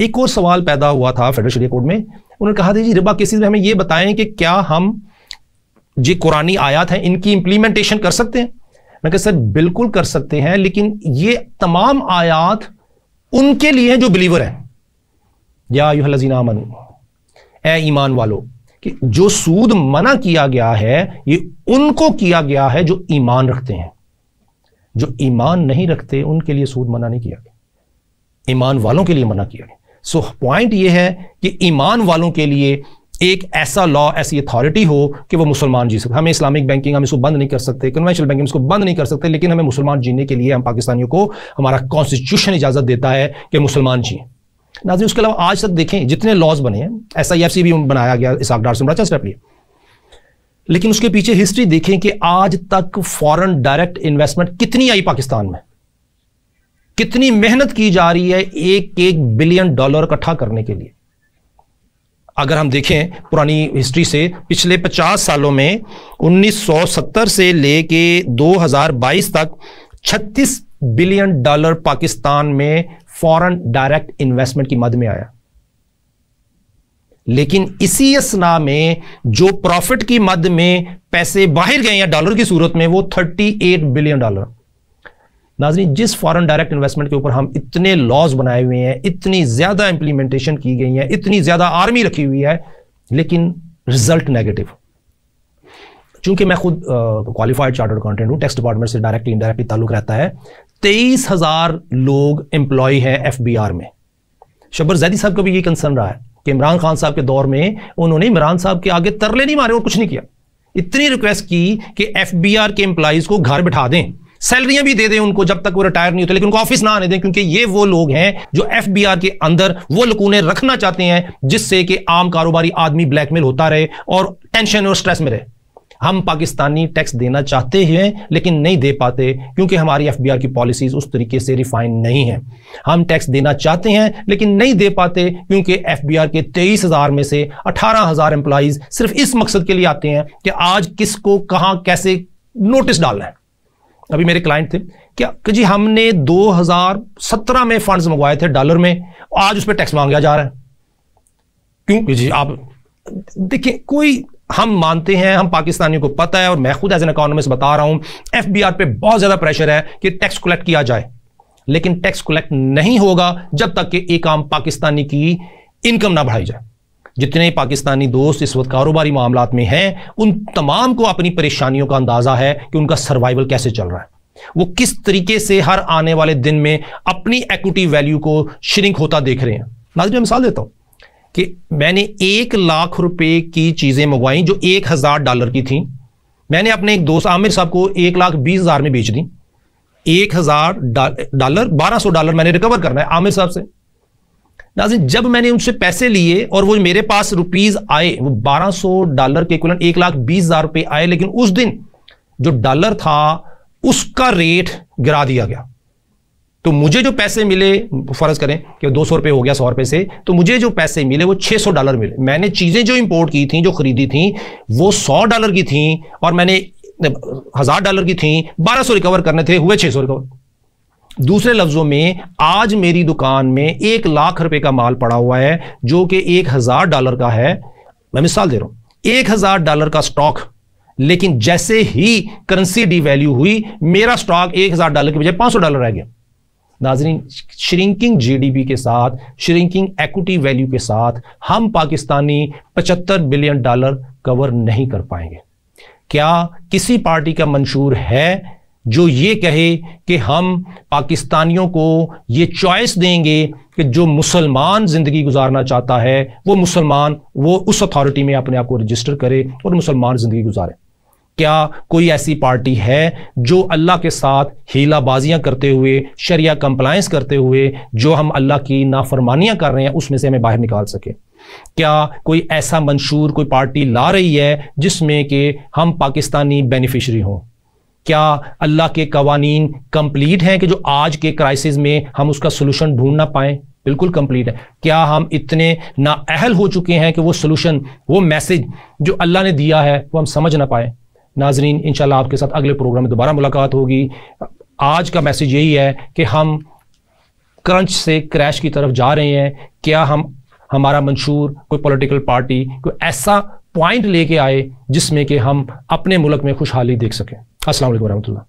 एक और सवाल पैदा हुआ था फेडरल शरीय कोर्ट में उन्होंने कहा था जी रिबा केसेस में हमें यह बताएं कि क्या हम जो कुरानी आयात हैं इनकी इंप्लीमेंटेशन कर सकते हैं मैं कह सर बिल्कुल कर सकते हैं लेकिन ये तमाम आयात उनके लिए हैं जो बिलीवर हैं या यू लजीना मनु ए ईमान वालों कि जो सूद मना किया गया है ये उनको किया गया है जो ईमान रखते हैं जो ईमान नहीं रखते उनके लिए सूद मना नहीं किया गया ईमान वालों के लिए मना किया गया सो पॉइंट ये है कि ईमान वालों के लिए एक ऐसा लॉ ऐसी अथॉरिटी हो कि वो मुसलमान जी सकते हमें इस्लामिक बैंकिंग हम इसको बंद नहीं कर सकते कन्वेंशनल बैंकिंग इसको बंद नहीं कर सकते लेकिन हमें मुसलमान जीने के लिए हम पाकिस्तानियों को हमारा कॉन्स्टिट्यूशन इजाजत देता है कि मुसलमान जी नाजी उसके अलावा आज तक देखें जितने लॉज बने हैं एस आई एफ सी भी बनाया गया इस डार से बड़ा अच्छा लेकिन उसके पीछे हिस्ट्री देखें कि आज तक फॉरेन डायरेक्ट इन्वेस्टमेंट कितनी आई पाकिस्तान में कितनी मेहनत की जा रही है एक एक बिलियन डॉलर इकट्ठा करने के लिए अगर हम देखें पुरानी हिस्ट्री से पिछले 50 सालों में 1970 से लेके 2022 तक 36 बिलियन डॉलर पाकिस्तान में फॉरेन डायरेक्ट इन्वेस्टमेंट की मद में आया लेकिन इसी असना में जो प्रॉफिट की मद में पैसे बाहर गए या डॉलर की सूरत में वो 38 बिलियन डॉलर नाजरी जिस फॉरेन डायरेक्ट इन्वेस्टमेंट के ऊपर हम इतने लॉज बनाए हुए हैं इतनी ज़्यादा इंप्लीमेंटेशन की गई है इतनी ज़्यादा आर्मी रखी हुई है लेकिन रिजल्ट नेगेटिव चूंकि मैं खुद क्वालिफाइड चार्टर्ड अकाउंटेंट हूं टैक्स डिपार्टमेंट से डायरेक्टली इनडायरेक्टली ताल्लुक रहता है तेईस हज़ार लोग एम्प्लॉय हैं एफ बी आर में शबर जैदी साहब का भी ये कंसर्न रहा है कि इमरान खान साहब के दौर में उन्होंने इमरान साहब के आगे तरले नहीं मारे और कुछ नहीं किया इतनी रिक्वेस्ट की कि एफ बी आर के एम्प्लॉयज़ को घर बिठा दें सैलरियां भी दे दें उनको जब तक वो रिटायर नहीं होते लेकिन उनको ऑफिस ना आने दें क्योंकि ये वो लोग हैं जो एफ के अंदर वो लकूने रखना चाहते हैं जिससे कि आम कारोबारी आदमी ब्लैकमेल होता रहे और टेंशन और स्ट्रेस में रहे हम पाकिस्तानी टैक्स देना चाहते हैं लेकिन नहीं दे पाते क्योंकि हमारी एफ की पॉलिसीज उस तरीके से रिफाइन नहीं है हम टैक्स देना चाहते हैं लेकिन नहीं दे पाते क्योंकि एफ के तेईस हज़ार में से अठारह हज़ार एम्प्लॉज़ सिर्फ इस मकसद के लिए आते हैं कि आज किसको कहाँ कैसे नोटिस डालना है अभी मेरे क्लाइंट थे क्या कि जी हमने 2017 में फंड्स मंगवाए थे डॉलर में आज उस पर टैक्स मांगा जा रहा है क्यों जी आप देखिए कोई हम मानते हैं हम पाकिस्तानियों को पता है और मैं खुद एज एन इकोनॉमिस्ट बता रहा हूं एफ बी आर पे बहुत ज्यादा प्रेशर है कि टैक्स कलेक्ट किया जाए लेकिन टैक्स कलेक्ट नहीं होगा जब तक कि एक आम पाकिस्तानी की इनकम ना बढ़ाई जाए जितने पाकिस्तानी दोस्त इस वक्त कारोबारी मामला में हैं उन तमाम को अपनी परेशानियों का अंदाज़ा है कि उनका सर्वाइवल कैसे चल रहा है वो किस तरीके से हर आने वाले दिन में अपनी एक्विटी वैल्यू को श्रिंक होता देख रहे हैं नाजिर मिसाल देता हूँ कि मैंने एक लाख रुपए की चीज़ें मंगवाई जो एक हज़ार डॉलर की थी मैंने अपने एक दोस्त आमिर साहब को एक लाख बीस हज़ार में बेच दी एक हज़ार डॉलर बारह सौ डॉलर मैंने रिकवर करना है आमिर साहब से नाजिन जब मैंने उनसे पैसे लिए और वो मेरे पास रुपीज आए वो 1200 डॉलर के कुलन एक लाख बीस हजार रुपये आए लेकिन उस दिन जो डॉलर था उसका रेट गिरा दिया गया तो मुझे जो पैसे मिले फर्ज करें कि दो सौ रुपये हो गया सौ रुपये से तो मुझे जो पैसे मिले वो छः सौ डॉलर मिले मैंने चीज़ें जो इंपोर्ट की थी जो खरीदी थी वो सौ डॉलर की थी और मैंने हज़ार डॉलर की थी बारह सौ रिकवर करने थे हुए छः सौ रिकवर दूसरे लफ्ज़ों में आज मेरी दुकान में एक लाख रुपए का माल पड़ा हुआ है जो कि एक हज़ार डॉलर का है मैं मिसाल दे रहा हूं एक हज़ार डॉलर का स्टॉक लेकिन जैसे ही करेंसी डी वैल्यू हुई मेरा स्टॉक एक हज़ार डॉलर के बजाय पांच सौ डॉलर रह गया नाजरीन श्रिंकिंग जीडीपी के साथ श्रिंकिंग एक्विटी वैल्यू के साथ हम पाकिस्तानी पचहत्तर बिलियन डॉलर कवर नहीं कर पाएंगे क्या किसी पार्टी का मंशूर है जो ये कहे कि हम पाकिस्तानियों को ये चॉइस देंगे कि जो मुसलमान ज़िंदगी गुजारना चाहता है वो मुसलमान वो उस अथॉरिटी में अपने आप को रजिस्टर करे और मुसलमान ज़िंदगी गुजारे क्या कोई ऐसी पार्टी है जो अल्लाह के साथ हीलाबाजियां करते हुए शरिया कंप्लायंस करते हुए जो हम अल्लाह की नाफरमानियां कर रहे हैं उसमें से हमें बाहर निकाल सके क्या कोई ऐसा मंशूर कोई पार्टी ला रही है जिसमें कि हम पाकिस्तानी बेनिफिशरी हों क्या अल्लाह के कवानीन कंप्लीट हैं कि जो आज के क्राइसिस में हम उसका सोल्यूशन ढूंढ ना पाएं बिल्कुल कंप्लीट है क्या हम इतने नाअहल हो चुके हैं कि वो सोल्यूशन वो मैसेज जो अल्लाह ने दिया है वो हम समझ ना पाए नाजरीन इन आपके साथ अगले प्रोग्राम में दोबारा मुलाकात होगी आज का मैसेज यही है कि हम क्रंच से क्रैश की तरफ जा रहे हैं क्या हम हमारा मंशूर कोई पॉलिटिकल पार्टी कोई ऐसा पॉइंट लेके आए जिसमें कि हम अपने मुल्क में खुशहाली देख सकें असल वरहमल्ला